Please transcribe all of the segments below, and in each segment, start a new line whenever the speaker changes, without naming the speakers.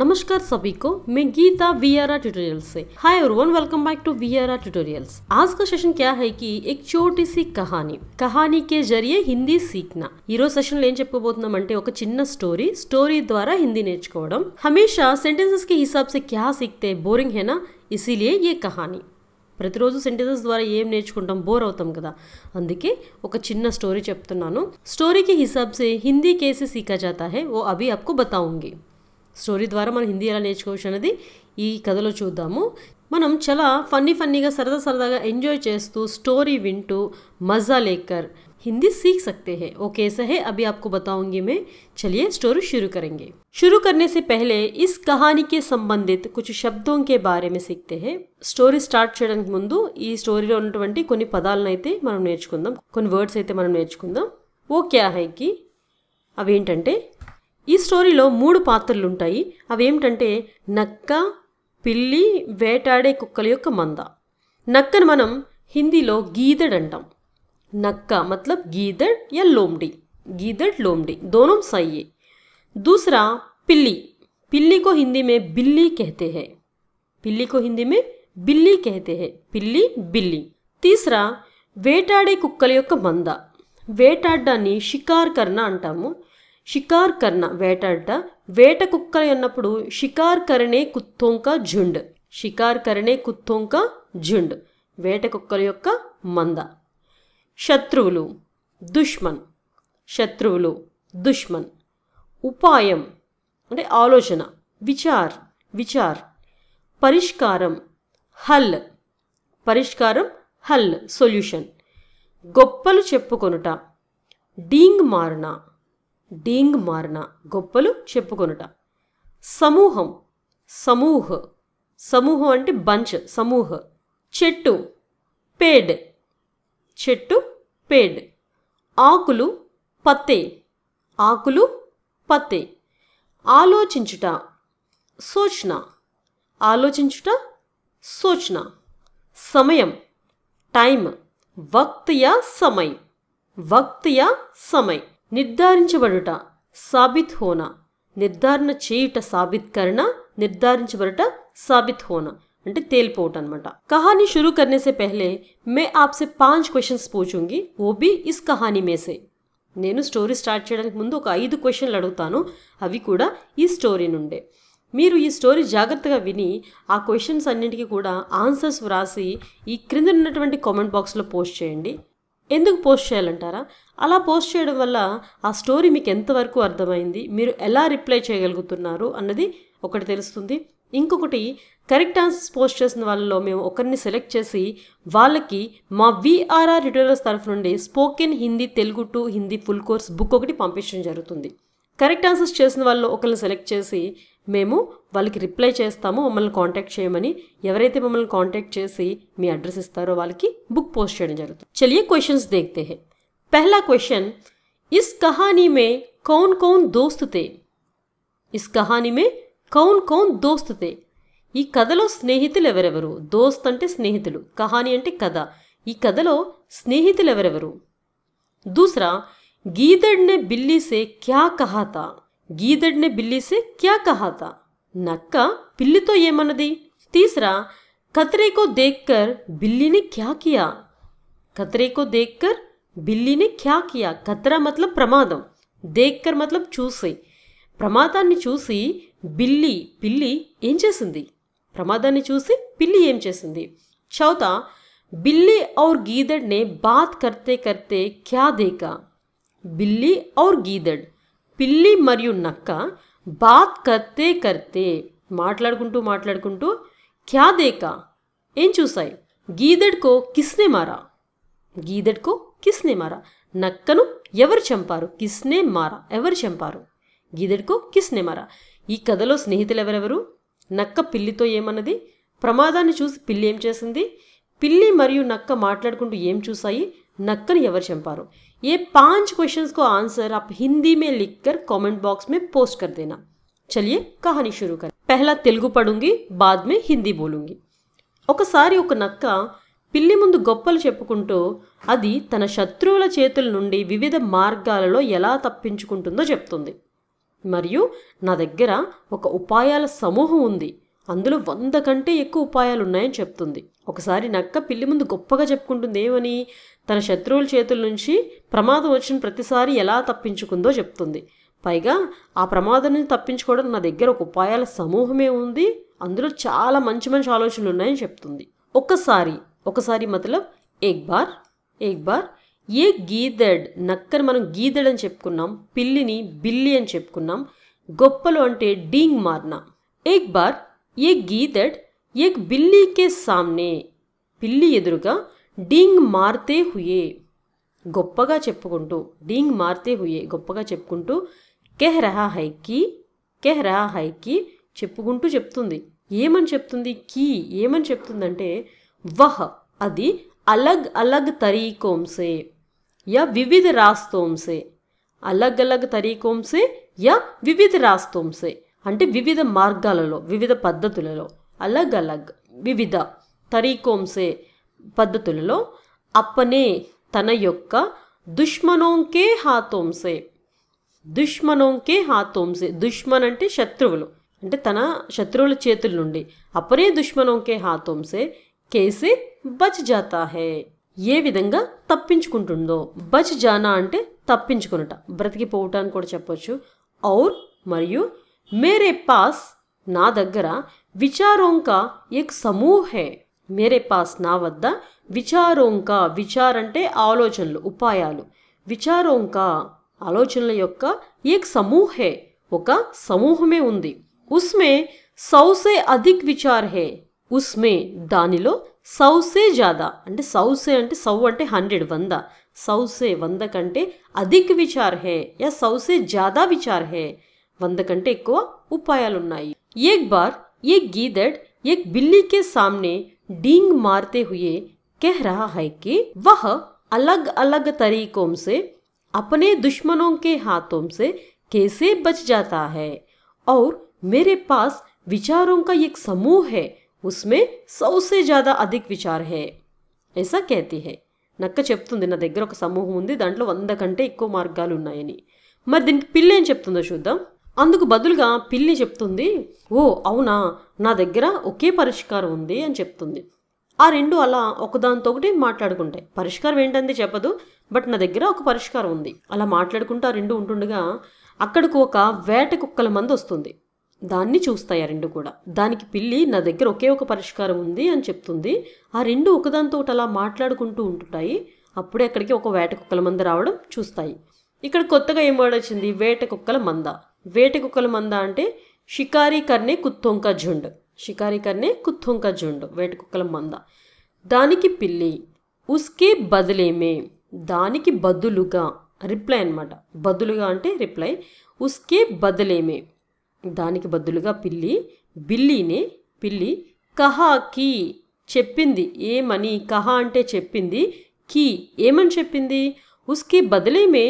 नमस्कार सभी को मैं Geeta V R VRR tutorial से hi one welcome back to VRR tutorials आज का सेशन क्या है कि एक छोटी सी कहानी कहानी के जरिए हिंदी सीखना हीरो सेशन लेन चेप्पो बोतना मंटे ओके चिन्ना स्टोरी स्टोरी द्वारा हिंदी नेच कोडम हमेशा सेंटेंसेस के हिसाब से क्या सीखते हैं बोरिंग है ना इसीलिए ये कहानी ప్రతిరోజు సెంటెన్సెస్ ద్వారా बोर अवतम कदा అవుతాం కదా అందుకే ఒక చిన్న స్టోరీ చెప్తున్నాను స్టోరీకి హిసాబ్సే హిందీ కేసీ సీకా జాతా హే ఓ అభి అప్కు బతాంగి స్టోరీ ద్వారా మనం హిందీ అల నేర్చుకోవొచ్చు అనేది ఈ కథలో చూద్దాము మనం చాలా ఫన్నీ ఫన్నీగా సరదా సరదాగా ఎంజాయ్ చేస్తూ స్టోరీ వింటూ मजा लेकर హిందీ सीख सकते हैं ओके ऐसा है अभी आपको बताऊंगी मैं चलिए स्टोरी शुरू करेंगे शुरू करने से पहले इस कहानी के संबंधित कुछ शब्दों के बारे में सीखते हैं स्टोरी स्टार्ट చెడన ముందు ఈ స్టోరీలో ఉన్నటువంటి కొన్ని పదాలు నేర్చుకుందాం కొన్ని వర్డ్స్ అయితే మనం నేర్చుకుందాం ఓకే ఆహే కి అవేంటి అంటే ఈ స్టోరీలో మూడు పాత్రలు ఉంటాయి అవేమిటంటే నక్క పిల్లి వేటాడే కుక్కల యొక్క మంద నక్కను మనం హిందీలో గీదడ్ అంటాం నక్క మతలబ్ గీదడ్ యా లోమ్డి గీదడ్ లోమ్డి दोनों సయ్యే దూసరా పిల్లి పిల్లి కో హిందీ మే में కహతే कहते పిల్లి కో హిందీ మే में కహతే कहते పిల్లి బిల్లి తీసరా వేటాడే కుక్కల యొక్క మంద వేటాడ్డాన్ని షికార్ కర్ణ అంటాము షికార్ కర్ణ వేటాడట వేట కుక్కలు అన్నప్పుడు షికార్ కరణే కుత్తోంక జుండ్ షికార్ కరణే కుత్తోంక జుండ్ వేట కుక్కల యొక్క మంద శత్రువులు దుష్మన్ శత్రువులు దుష్మన్ ఉపాయం అంటే ఆలోచన విచార్ విచార్ పరిష్కారం హల్ పరిష్కారం హల్ సొల్యూషన్ గొప్పలు చెప్పుకొనుట డీంగ్ మారణ డీంగ్ మారణ గొప్పలు చెప్పుకొనుట సమూహం సమూహ సమూహం అంటే బంచ్ సమూహ చెట్టు పేడ్ చెట్టు పేడ్ ఆకులు పత్తే ఆకులు పత్తే ఆలోచించుట సోచన ఆలోచించుట సోచన సమయం టైం వక్త్ సమయం సమయ్ సమయం సమయ్ నిర్ధారించబడుట సాబిత్ హోనా నిర్ధారణ చేయుట సాబిత్ కరణ నిర్ధారించబడుట సాబిత్ హోనా అంటే तेलपोट అనమాట कहानी షురూ కర్నేసే से మే ఆప్సే పాంచ్ క్వశ్చన్స్ क्वेश्चंस पूछूंगी वो भी इस నేను స్టోరీ స్టార్ట్ చేయడానికి ముందు ఒక ఐదు క్వశ్చన్లు అడుగుతాను అవి కూడా ఈ స్టోరీ నుండే మీరు ఈ స్టోరీ జాగ్రత్తగా విని ఆ క్వశ్చన్స్ అన్నింటికి కూడా ఆన్సర్స్ వ్రాసి ఈ క్రింద ఉన్నటువంటి కామెంట్ బాక్స్లో పోస్ట్ చేయండి ఎందుకు పోస్ట్ చేయాలంటారా అలా పోస్ట్ చేయడం వల్ల ఆ స్టోరీ మీకు ఎంతవరకు అర్థమైంది మీరు ఎలా రిప్లై చేయగలుగుతున్నారు అన్నది ఒకటి తెలుస్తుంది ఇంకొకటి కరెక్ట్ ఆన్సర్స్ పోస్ట్ చేసిన వాళ్ళలో మేము ఒకరిని సెలెక్ట్ చేసి వాళ్ళకి మా విఆర్ఆర్ రిటైలర్స్ తరఫు నుండి spoken Hindi Telugu to Hindi full course book ఒకటి పంపించడం జరుగుతుంది కరెక్ట్ ఆన్సర్స్ చేసిన వాళ్ళు ఒకరిని సెలెక్ట్ చేసి మేము వాళ్ళకి రిప్లై చేస్తాము మమ్మల్ని కాంటాక్ట్ చేయమని ఎవరైతే మమ్మల్ని కాంటాక్ట్ చేసి మీ అడ్రస్ ఇస్తారో వాళ్ళకి బుక్ పోస్ట్ చేయడం జరుగుతుంది చలియే క్వశ్చన్స్ దేఖతే హే పహలా క్వశ్చన్ ఇస్ కహానీ మే కౌన్ కౌన్ దోస్త్ తే ఇస్ కహానీ మే కౌన్ కౌన్ దోస్త్ తే ఈ కథలో స్నేహితులు ఎవరెవరు దోస్త్ అంటే స్నేహితులు కహాని అంటే కథ ఈ కథలో స్నేహితులు ఎవరెవరు దూసరా गीदड़ ने बिल्ली से क्या कहा था गीदड़ ने बिल्ली से क्या कहा था नक्का बिल्ली तो ये मन दी तीसरा खतरे को देखकर बिल्ली ने क्या किया खतरे को देखकर बिल्ली ने क्या किया खतरा मतलब प्रमादम देखकर मतलब చూసి प्रमादा चूसी बिल्ली बिल्ली एम చేసింది प्रमादा चूसी बिल्ली एम चेसी चौथा बिल्ली और गीदड़ ने बात करते करते क्या देखा బిల్లి ఔర్ గీదడ్ పిల్లి మరియు నక్క బాత్ కర్తే కర్తే మాట్లాడుకుంటూ మాట్లాడుకుంటూ క్యా దేకా ఏం చూసాయి గీదడ్కో కిస్నే మారా గీదడ్కో కిస్నే మారా నక్కను ఎవరు చంపారు కిస్నే మారా ఎవరు చంపారు గీదడ్కో కిస్నే మారా ఈ కథలో స్నేహితులు ఎవరెవరు నక్క పిల్లితో ఏమన్నది ప్రమాదాన్ని చూసి పిల్లి ఏం చేసింది పిల్లి మరియు నక్క మాట్లాడుకుంటూ ఏం చూసాయి నక్కను ఎవరు చంపారు ये पांच क्वेश्चंस को आंसर आप हिंदी में लिखकर कमेंट बॉक्स में पोस्ट कर देना చలియే కహాని షురూ కర్ పహలా తెలుగు పడుంగి బాద్ హిందీ బోలుంగి ఒకసారి ఒక నక్క పిల్లి ముందు గొప్పలు చెప్పుకుంటూ అది తన శత్రువుల చేతుల నుండి వివిధ మార్గాలలో ఎలా తప్పించుకుంటుందో చెప్తుంది మరియు నా దగ్గర ఒక ఉపాయాల సమూహం ఉంది అందులో వంద కంటే ఎక్కువ ఉపాయాలు ఉన్నాయని చెప్తుంది ఒకసారి నక్క పిల్లి ముందు గొప్పగా చెప్పుకుంటుంది ఏమని తన శత్రువుల చేతుల నుంచి ప్రమాదం వచ్చిన ప్రతిసారి ఎలా తప్పించుకుందో చెప్తుంది పైగా ఆ ప్రమాదం నుంచి తప్పించుకోవడం నా దగ్గర ఒక ఉపాయాల సమూహమే ఉంది అందులో చాలా మంచి మంచి ఆలోచనలు ఉన్నాయని చెప్తుంది ఒకసారి ఒకసారి మతలబ్ ఏక్ బార్ ఏక్ బార్ ఏ గీదెడ్ నక్కని మనం గీదడ్ అని చెప్పుకున్నాం పిల్లిని బిల్లి అని చెప్పుకున్నాం గొప్పలు అంటే డీంగ్ మార్నా ఏక్ బార్ ఏ గీదడ్ एक बिल्ली के సామ్నే పిల్లి ఎదురుగా డింగ్ మార్తే హుయే గొప్పగా చెప్పుకుంటూ డింగ్ మార్తే హుయే గొప్పగా చెప్పుకుంటూ కెహ్ రహా హైకి కెహ్ రహా హైకి చెప్పుకుంటూ చెప్తుంది ఏమని చెప్తుంది కీ ఏమని చెప్తుందంటే వహ్ అది అలగ్ అలగ్ తరీకోంసే యా వివిధ రాస్తోంసే అలగ్ అలగ్ తరీకోంసే యా వివిధ రాస్తోంసే అంటే వివిధ మార్గాలలో వివిధ పద్ధతులలో అలగ్ అలగ్ వివిధ తరీకోంసే పద్ధతులలో అప్పనే తన యొక్క దుష్మనోంకే హాతోంసే దుష్మనోంకే హాతోంసే దుష్మన్ అంటే శత్రువులు అంటే తన శత్రువుల చేతుల నుండి అప్పనే దుష్మనోంకే హాతోంసే కేసే బచ్ జాతా హే ఏ విధంగా తప్పించుకుంటుందో బచ్ జానా అంటే తప్పించుకునుట బ్రతికిపోవటానికి కూడా చెప్పొచ్చు ఔర్ మరియు మేరే పాస్ నా దగ్గర విచారోంక ఎక్ సమూహ్ హే మేరే పాస్ నా వద్ద విచారోంక విచార్ అంటే ఆలోచనలు ఉపాయాలు విచారోంక ఆలోచనల యొక్క ఏక్ సమూహ్ హే ఒక సమూహమే ఉంది ఉస్మే సౌసే అధిక్ విచార్ హే ఉస్మే దానిలో సౌసే జాదా అంటే సౌసే అంటే సౌ అంటే హండ్రెడ్ వంద సౌసే వంద కంటే అధిక్ విచార్ హే యా సౌసే జాదా విచార్ హే వంద కంటే ఎక్కువ ఉపాయాలున్నాయి एक बार ये गीदड़ एक बिल्ली के सामने डींग मारते हुए कह रहा है कि वह अलग अलग तरीकों से अपने दुश्मनों के हाथों से कैसे बच जाता है और मेरे पास विचारों का एक समूह है उसमें सौ से ज़्यादा अधिक विचार है ऐसा कहती है నక్క చెప్తుంది నా దగ్గర ఒక సమూహం ఉంది దాంట్లో వంద కంటే ఎక్కువ మార్గాలు ఉన్నాయని మరి దీనికి పిల్లేం చెప్తుందో చూద్దాం అందుకు బదులుగా పిల్లి చెప్తుంది ఓ అవునా నా దగ్గర ఒకే పరిష్కారం ఉంది అని చెప్తుంది ఆ రెండు అలా ఒకదానితో ఒకటి మాట్లాడుకుంటాయి పరిష్కారం ఏంటంది చెప్పదు బట్ నా దగ్గర ఒక పరిష్కారం ఉంది అలా మాట్లాడుకుంటూ రెండు ఉంటుండగా అక్కడికి ఒక వేట కుక్కల మంది వస్తుంది దాన్ని చూస్తాయి ఆ రెండు కూడా దానికి పిల్లి నా దగ్గర ఒకే ఒక పరిష్కారం ఉంది అని చెప్తుంది ఆ రెండు ఒకదానితో అలా మాట్లాడుకుంటూ ఉంటుంటాయి అప్పుడే అక్కడికి ఒక వేట కుక్కల మంద రావడం చూస్తాయి ఇక్కడ కొత్తగా ఏం వాడొచ్చింది వేట కుక్కల మంద కుక్కల మంద అంటే షికారీ కర్ణే కుత్తొంక జుండ్ షికారీ కర్ణే కుత్తొంక జుండ్ కుక్కల మంద దానికి పిల్లి ఉస్కే బదులేమే దానికి బదులుగా రిప్లై అనమాట బదులుగా అంటే రిప్లై ఉస్కే బదులేమే దానికి బదులుగా పిల్లి బిల్లీనే పిల్లి కహా కీ చెప్పింది ఏమని కహా అంటే చెప్పింది కీ ఏమని చెప్పింది ఉస్కే బదులేమే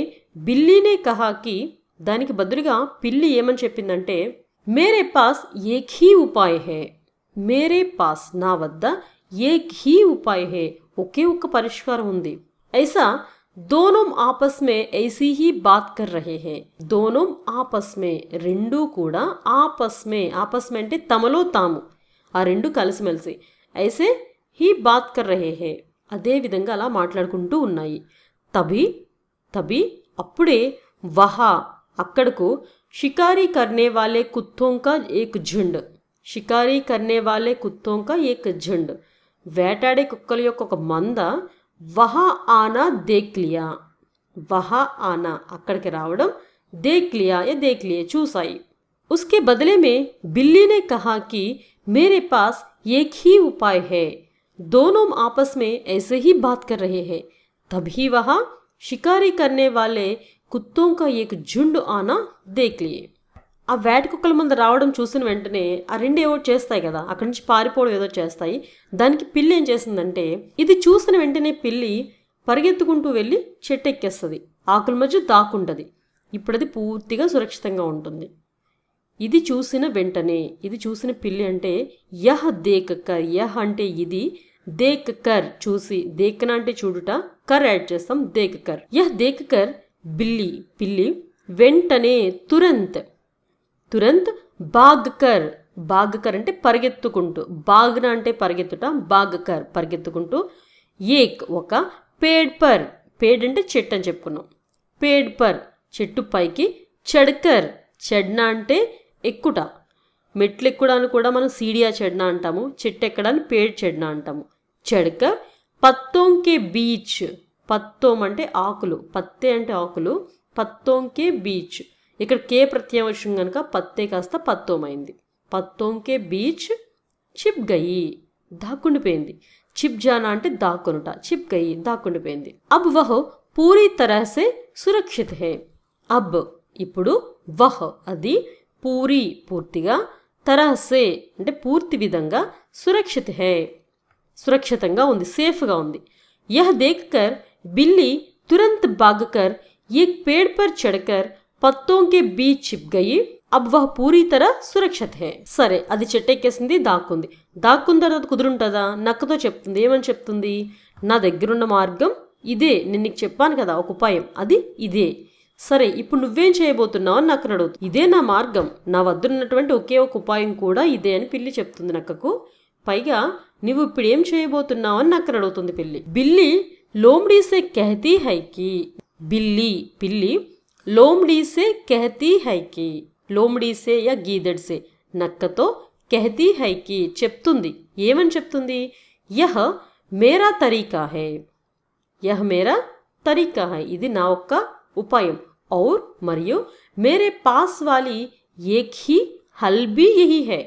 బిల్లీనే కహాకి దానికి బదులుగా పిల్లి ఏమని చెప్పిందంటే మేరే పాస్ ఏకీ ఉపాయ హే మేరే పాస్ నా వద్ద హీ ఉపాయ హే ఒకే ఒక్క పరిష్కారం ఉంది ఐసా దోనం ఆపస్ మే ఐసీ హీ బాత్ కర్ రహే హే దోనం ఆపస్ మే రెండూ కూడా ఆపస్ మే ఆపస్ మే అంటే తమలో తాము ఆ రెండు కలిసిమెలిసి ఐసే హీ బాత్ కర్ రహే హే అదే విధంగా అలా మాట్లాడుకుంటూ ఉన్నాయి తబి తబి అప్పుడే వహా अक्कड़ को शिकारी करने वाले कुत्तों का एक झुंड शिकारी करने वाले कुत्तों का एक झुंड वेटाड़े వేటాడే కుక్కల యొక్క ఒక మంద వహా ఆనా దేక్లియా వహా ఆనా అక్కడికి రావడం దేక్లియా या लिए चूसाई उसके बदले में बिल्ली ने कहा कि मेरे पास एक ही उपाय है दोनों आपस में ऐसे ही बात कर रहे हैं तभी वहां शिकारी करने वाले కుత్తోం కా ఏక్ జుండు ఆనా దేక్లియే ఆ వేటి కుక్కల ముందు రావడం చూసిన వెంటనే ఆ రెండు ఏవో చేస్తాయి కదా అక్కడి నుంచి పారిపోవడం ఏదో చేస్తాయి దానికి పిల్లి ఏం చేసిందంటే ఇది చూసిన వెంటనే పిల్లి పరిగెత్తుకుంటూ వెళ్ళి చెట్టు ఎక్కేస్తుంది ఆకుల మధ్య దాక్కుంటుంది ఇప్పుడు అది పూర్తిగా సురక్షితంగా ఉంటుంది ఇది చూసిన వెంటనే ఇది చూసిన పిల్లి అంటే యహ కర్ యహ అంటే ఇది దేక్ కర్ చూసి దేకన అంటే చూడుట కర్ యాడ్ చేస్తాం దేక్ కర్ యహ దేక్ కర్ బిల్లి పిల్లి వెంటనే తురంత్ తురంత్ బాగ్కర్ బాగ్కర్ అంటే పరిగెత్తుకుంటూ బాగ్న అంటే పరిగెత్తుట బాగ్కర్ పరిగెత్తుకుంటూ ఏక్ ఒక పేడ్పర్ పేడ్ అంటే చెట్టు అని చెప్పుకున్నాం పేడ్పర్ చెట్టు పైకి చెడ్కర్ చెడ్న అంటే ఎక్కుట మెట్లు ఎక్కుడాన్ని కూడా మనం సీడియా చెడ్న అంటాము చెట్టు ఎక్కడాన్ని పేడ్ చెడ్న అంటాము చెడ్కర్ పత్తోంకే బీచ్ పత్తోం అంటే ఆకులు పత్తే అంటే ఆకులు పత్తోంకే బీచ్ ఇక్కడ కే ప్రత్యయం వచ్చింది కనుక పత్తే కాస్త పత్తోమైంది పత్తోంకే బీచ్ చిప్ గయి దాక్కుండిపోయింది చిప్ జానా అంటే దాక్కునుట చిప్ గయి దాక్కుండిపోయింది అబ్ వహ్ పూరి తరహసే సురక్షిత హే అబ్ ఇప్పుడు వహ్ అది పూరి పూర్తిగా తరహసే అంటే పూర్తి విధంగా సురక్షిత హే సురక్షితంగా ఉంది సేఫ్గా ఉంది యహ్ దేఖ్ కర్ बिल्ली तुरंत भागकर एक पेड़ पर चढ़कर पत्तों के बीच छिप गई अब వహ్ పూరీ తర సురక్షిత్ హే సరే అది చెట్టెక్కేసింది దాక్కుంది దాక్కున్న తర్వాత కుదురుంటుందా నక్కతో చెప్తుంది ఏమని చెప్తుంది నా దగ్గరున్న మార్గం ఇదే నేను చెప్పాను కదా ఒక ఉపాయం అది ఇదే సరే ఇప్పుడు నువ్వేం చేయబోతున్నావు అని నక్కను అడుగుతుంది ఇదే నా మార్గం నా వద్ద ఉన్నటువంటి ఒకే ఒక ఉపాయం కూడా ఇదే అని పిల్లి చెప్తుంది నక్కకు పైగా నువ్వు ఇప్పుడు ఏం చేయబోతున్నావు అని నక్కను అడుగుతుంది పిల్లి బిల్లి लोमड़ी से कहती है कि बिल्ली बिल्ली लोमड़ी से कहती है कि लोमड़ी से या गीदड़ से నక్కతో कहती है कि చెప్తుంది ఏమని చెప్తుంది యహ మేరా తరీకా హే యహ మేరా తరీకా హై ఇది నా ఒక్క ఉపాయం ఔర్ మరియు మేరే పాస్ వాలి ఏక్ హీ హల్బీ యహీ హే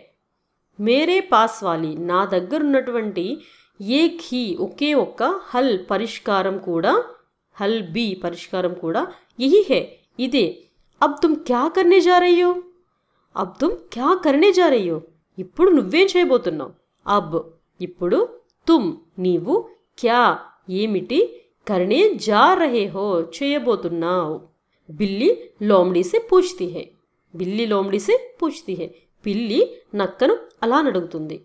మేరే పాస్ వాలి నా దగ్గర ఉన్నటువంటి ఏక్ హీ ఒకే ఒక్క హల్ పరిష్కారం కూడా హల్ బి పరిష్కారం కూడా ఇహి హే ఇదే అబ్ తుమ్ క్యా కర్నే జారయ్యో అబ్ తుమ్ క్యా కర్నే జారయ్యో ఇప్పుడు నువ్వేం చేయబోతున్నావు అబ్ ఇప్పుడు తుమ్ నీవు క్యా ఏమిటి కర్ణే జా రహే హో చేయబోతున్నావు బిల్లి లోమ్డీసే పూచ్తి హే బిల్లి లోమ్డీసే పూచ్తి హే పిల్లి నక్కను అలా అడుగుతుంది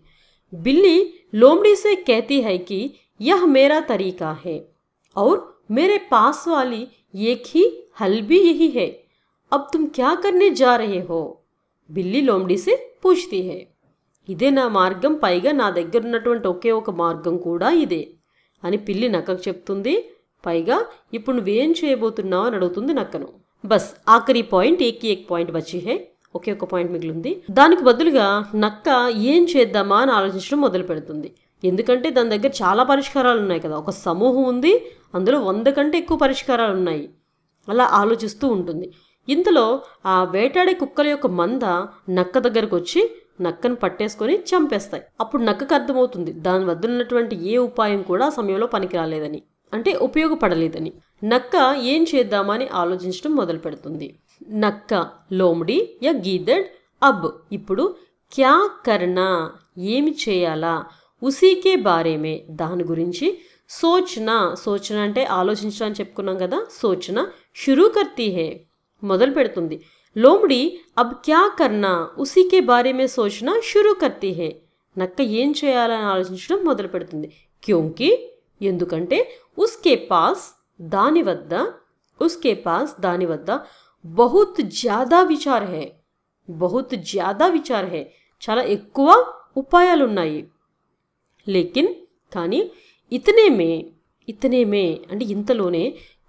बिल्ली लोमड़ी से कहती है कि यह मेरा तरीका है और मेरे पास वाली एक ही हल भी यही है अब तुम क्या करने जा रहे हो बिल्ली लोमड़ी से पूछती है इधे ना मार्गम पैगा ना दर मार्गम कूड़ा इदे अल्ली नखक चुप्त पैगा इपन चेयबोना बस आखिरी पॉइंट एक ही एक पॉइंट बची है ఒకే ఒక పాయింట్ మిగిలింది దానికి బదులుగా నక్క ఏం చేద్దామా అని ఆలోచించడం మొదలు పెడుతుంది ఎందుకంటే దాని దగ్గర చాలా పరిష్కారాలు ఉన్నాయి కదా ఒక సమూహం ఉంది అందులో వంద కంటే ఎక్కువ పరిష్కారాలు ఉన్నాయి అలా ఆలోచిస్తూ ఉంటుంది ఇందులో ఆ వేటాడే కుక్కల యొక్క మంద నక్క దగ్గరకు వచ్చి నక్కను పట్టేసుకొని చంపేస్తాయి అప్పుడు నక్కకు అర్థమవుతుంది దాని వద్ద ఉన్నటువంటి ఏ ఉపాయం కూడా సమయంలో పనికిరాలేదని అంటే ఉపయోగపడలేదని నక్క ఏం చేద్దామని ఆలోచించడం మొదలు పెడుతుంది నక్క లోముడి య గీదడ్ అబ్ ఇప్పుడు క్యా కర్నా ఏమి చేయాలా ఉసీకే బారేమే దాని గురించి సోచన సోచన అంటే ఆలోచించడం అని చెప్పుకున్నాం కదా సోచన షురూ కర్తీ హే మొదలు పెడుతుంది లోముడి అబ్ క్యా కర్నా ఉసీకే బారేమే సోచన షురూ కర్తీ హే నక్క ఏం చేయాలని ఆలోచించడం మొదలు పెడుతుంది క్యోంకి ఎందుకంటే ఉస్కే పాస్ దాని వద్ద ఉస్కే పాస్ దాని వద్ద बहुत ज़्यादा విచారహే बहुत ज़्यादा విచారహే చాలా ఎక్కువ ఉపాయాలున్నాయి లేకిన్ కానీ ఇతనేమే ఇతనేమే అంటే ఇంతలోనే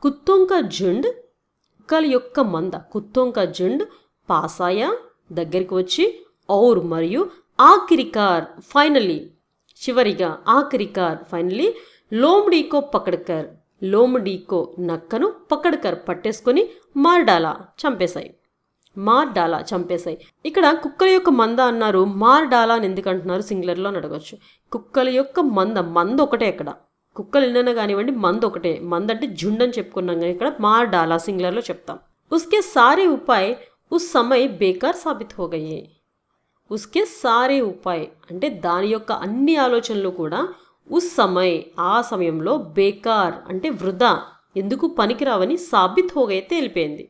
కుత్తోంక జుండ్ కుక్కల యొక్క మంద కుత్తోంక జుండ్ పాసాయ దగ్గరికి వచ్చి ఔర్ మరియు ఆఖరికార్ ఫైనలీ చివరిగా ఆఖరికార్ ఫైనలీ లోమ్డీ కో పకడకర్ లోముడీకో నక్కను పక్కడకర్ పట్టేసుకొని మార్డాలా చంపేశాయి మార్డాలా చంపేశాయి ఇక్కడ కుక్కల యొక్క మంద అన్నారు మార్డాలా అని ఎందుకు అంటున్నారు సింగులర్లో అని అడగచ్చు కుక్కల యొక్క మంద మంద ఒకటే ఇక్కడ కుక్కలు ఎన్న కానివ్వండి మంద ఒకటే మంద అంటే జుండ్ అని చెప్పుకున్నాం కానీ ఇక్కడ మార్డాలా సింగులర్లో చెప్తాం ఉస్కే సారే ఉపాయ్ ఉస్ సమయ్ బేకార్ సాబిత్ హోగయ్యే ఉస్కే సారే ఉపాయ్ అంటే దాని యొక్క అన్ని ఆలోచనలు కూడా ఉస్ సమయ్ ఆ సమయంలో బేకార్ అంటే వృధా ఎందుకు పనికిరావని సాబిత్ హోగై తేలిపోయింది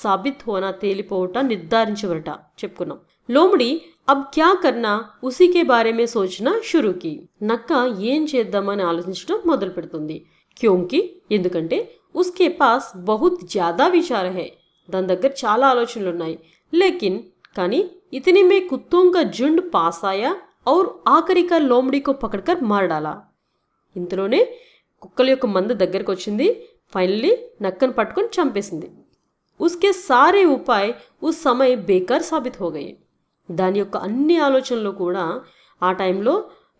సాబిత్ హోనా తేలిపోవట నిర్ధారించబడట చెప్పుకున్నాం లోముడి అబ్ క్యా కర్నా ఉసికే బారేమే సోచన షురుకి నక్క ఏం చేద్దామని ఆలోచించడం మొదలు పెడుతుంది క్యోంకి ఎందుకంటే ఉస్కే పాస్ బహుత్ జ్యాదా విచార హే దాని దగ్గర చాలా ఆలోచనలు ఉన్నాయి లేకిన్ కానీ ఇతనిమే కుత్తోంక జుండ్ పాస్ ఆయా और ఆఖరి కా లోమ్డీకో పకడ్కర్ మారడాలా ఇంతలోనే కుక్కల యొక్క మంద దగ్గరకు వచ్చింది ఫైనల్లీ నక్కను పట్టుకొని చంపేసింది ఉస్కే సారే ఉపాయ్ ఉస్ సమయ బేకార్ సాబిత్ హోగయి దాని యొక్క అన్ని ఆలోచనలు కూడా ఆ టైంలో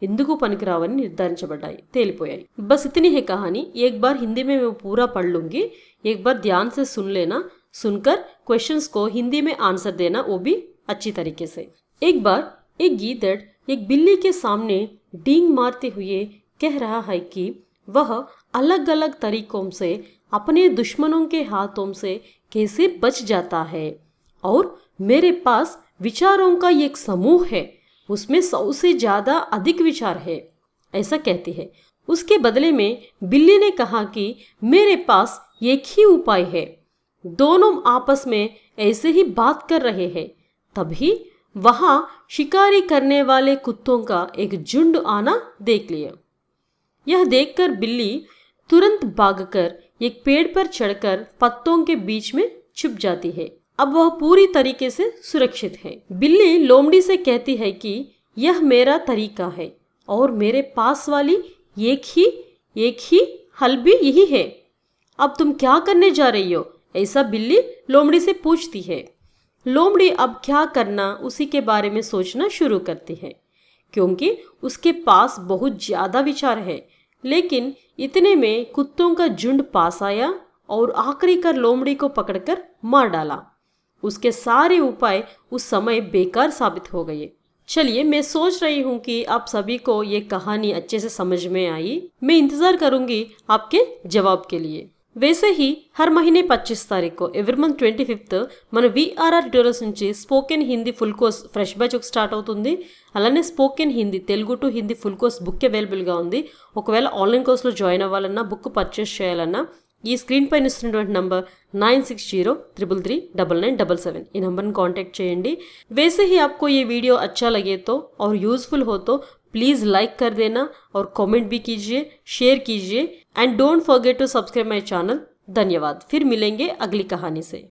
ఎందుకు పనికిరావని నిర్ధారించబడ్డాయి తేలిపోయాయి బస్ ఇతని హే కహాని ఏక్ బార్ హిందీ మే మేము పూరా పళ్ళుంగి ఏక్ బార్ ధ్యాన్ సే సున్లేనా सुनकर క్వశ్చన్స్ కో హిందీ में ఆన్సర్ देना वो भी अच्छी तरीके से एक बार एक गीदड़ एक बिल्ली के सामने डींग मारते हुए कह रहा है कि वह अलग अलग तरीकों से अपने दुश्मनों के हाथों से कैसे बच जाता है और मेरे पास विचारों का एक समूह है उसमें सौ से ज़्यादा अधिक विचार है ऐसा कहती है उसके बदले में बिल्ली ने कहा कि मेरे पास एक ही उपाय है दोनों आपस में ऐसे ही बात कर रहे हैं तभी वहां शिकारी करने वाले कुत्तों का एक झुंड आना देख लिया यह देखकर बिल्ली तुरंत भागकर एक पेड़ पर चढ़कर पत्तों के बीच में छिप जाती है अब वह पूरी तरीके से सुरक्षित है बिल्ली लोमड़ी से कहती है कि यह मेरा तरीका है और मेरे पास वाली एक ही एक ही हल भी यही है अब तुम क्या करने जा रही हो ऐसा बिल्ली लोमड़ी से पूछती है लोमड़ी अब क्या करना उसी के बारे में सोचना शुरू करती है क्योंकि उसके पास बहुत ज़्यादा विचार है लेकिन इतने में कुत्तों का झुंड पास आया और आखिरी कर लोमड़ी को पकड़कर मार डाला उसके सारे उपाय उस समय बेकार साबित हो गए चलिए मैं सोच रही हूँ कि आप सभी को ये कहानी अच्छे से समझ में आई मैं इंतज़ार करूंगी आपके जवाब के लिए వేసే హీ హర్ महीने 25 తారీఖు ఎవ్రీ మంత్ ట్వంటీ ఫిఫ్త్ మన విఆర్ఆర్ ట్యూటోరియల్స్ నుంచి spoken Hindi full course fresh batch ఒక స్టార్ట్ అవుతుంది అలానే spoken Hindi Telugu to Hindi full course book అవైలబుల్గా ఉంది ఒకవేళ ఆన్లైన్ కోర్సులో జాయిన్ అవ్వాలన్నా బుక్ పర్చేస్ చేయాలన్నా ఈ స్క్రీన్ పైన ఇస్తున్నటువంటి number nine six zero triple three double nine double seven ఈ నెంబర్ని కాంటాక్ట్ చేయండి వేసే హీ ఆప్కో ఈ వీడియో అచ్చా లగేతో ఆర్ और హోతో प्लीज़ लाइक कर देना और कमेंट भी कीजिए शेयर कीजिए and don't forget to subscribe my channel धन्यवाद फिर मिलेंगे अगली कहानी से